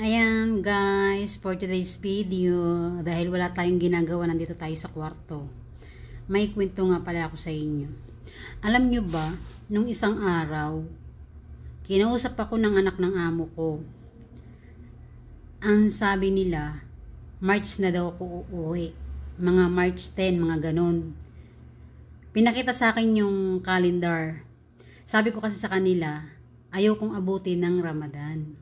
Ayan guys, for today's video, dahil wala tayong ginagawa, nandito tayo sa kwarto. May kwento nga pala ako sa inyo. Alam nyo ba, nung isang araw, kinausap ako ng anak ng amo ko. Ang sabi nila, March na daw ako uuwi. Mga March 10, mga ganon. Pinakita sa akin yung calendar. Sabi ko kasi sa kanila, ayaw kong abutin ng Ramadan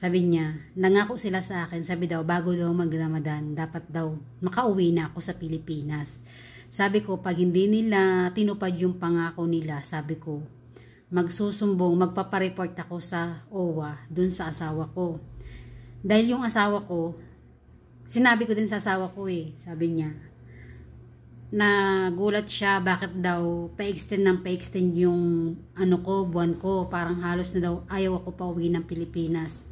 sabi niya, nangako sila sa akin, sabi daw, bago daw mag-Ramadan, dapat daw makauwi na ako sa Pilipinas. Sabi ko, pag hindi nila tinupad yung pangako nila, sabi ko, magsusumbong, magpapareport ako sa OWA, dun sa asawa ko. Dahil yung asawa ko, sinabi ko din sa asawa ko eh, sabi niya, nagulat siya bakit daw pa-extend ng pa-extend yung ano ko, buwan ko, parang halos na daw ayaw ako pauwi ng Pilipinas.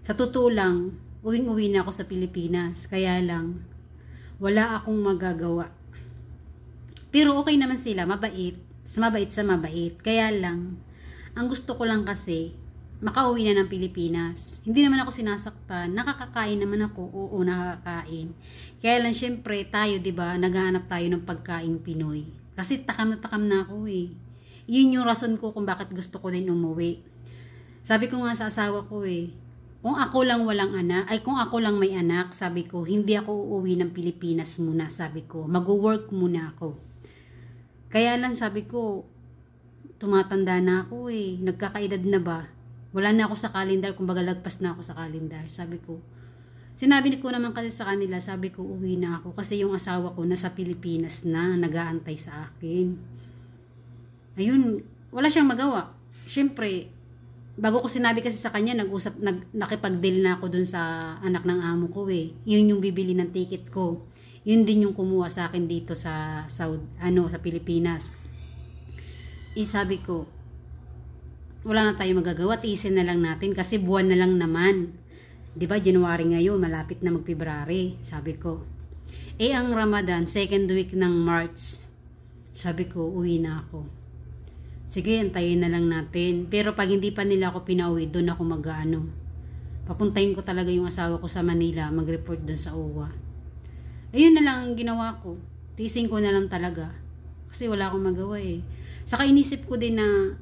Sa totoo lang, uwing-uwi na ako sa Pilipinas. Kaya lang, wala akong magagawa. Pero okay naman sila, mabait. Sa mabait sa mabait. Kaya lang, ang gusto ko lang kasi, makauwi na ng Pilipinas. Hindi naman ako sinasaktan, nakakakain naman ako, oo, nakakain. Kaya lang syempre tayo, 'di ba, naghahanap tayo ng pagkain Pinoy. Kasi takam na takam na ako eh. Yun yung rason ko kung bakit gusto ko din umuwi. Sabi ko nga sa asawa ko eh, kung ako lang walang anak, ay kung ako lang may anak, sabi ko, hindi ako uuwi ng Pilipinas muna, sabi ko. Mag-work muna ako. Kaya lang sabi ko, tumatanda na ako eh. Nagkakaedad na ba? Wala na ako sa calendar, kumbaga lagpas na ako sa calendar. Sabi ko, sinabi ko naman kasi sa kanila, sabi ko uwi na ako kasi yung asawa ko nasa Pilipinas na, nagaantay sa akin. Ayun, wala siyang magawa. Siyempre, bago ko sinabi kasi sa kanya, nag-usap, nag, nakipag-deal na ako dun sa anak ng amo ko eh. Yun yung bibili ng ticket ko. Yun din yung kumuha sa akin dito sa, sa, ano, sa Pilipinas. Eh, sabi ko, wala na tayo magagawa, tiisin na lang natin kasi buwan na lang naman. 'Di ba January ngayon, malapit na mag-February, sabi ko. Eh ang Ramadan, second week ng March. Sabi ko, uwi na ako sige, antayin na lang natin. Pero pag hindi pa nila ako pinauwi, doon ako mag-ano. Papuntayin ko talaga yung asawa ko sa Manila, mag-report doon sa OWA. Ayun na lang ang ginawa ko. Tising ko na lang talaga. Kasi wala akong magawa eh. Saka inisip ko din na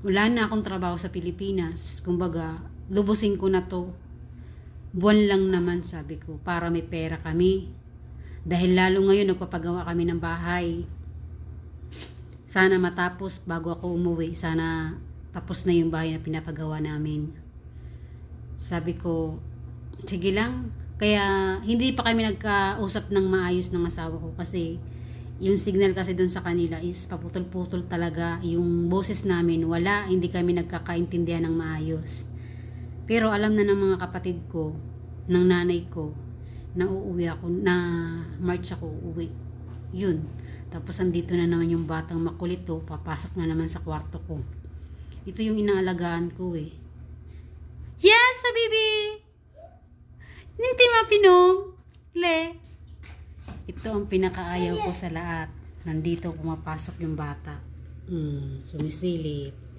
wala na akong trabaho sa Pilipinas. Kumbaga, lubusin ko na to. Buwan lang naman, sabi ko, para may pera kami. Dahil lalo ngayon, nagpapagawa kami ng bahay. Sana matapos bago ako umuwi. Sana tapos na yung bahay na pinapagawa namin. Sabi ko, sige lang. Kaya hindi pa kami nagkausap ng maayos ng asawa ko kasi yung signal kasi doon sa kanila is paputol-putol talaga yung boses namin wala, hindi kami nagkakaintindihan ng maayos pero alam na ng mga kapatid ko ng nanay ko na uuwi ako na March ako uuwi yun. Tapos andito na naman yung batang makulit to. Oh. Papasok na naman sa kwarto ko. Ito yung inaalagaan ko eh. Yes, sa baby! Ninti mapinom. Le. Ito ang pinakaayaw ko sa lahat. Nandito pumapasok yung bata. Hmm, sumisilip.